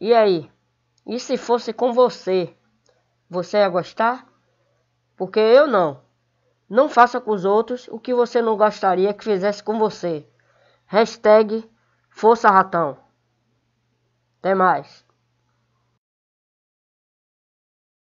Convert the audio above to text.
E aí? E se fosse com você? Você ia gostar? Porque eu não. Não faça com os outros o que você não gostaria que fizesse com você. Hashtag Força Ratão. Até mais.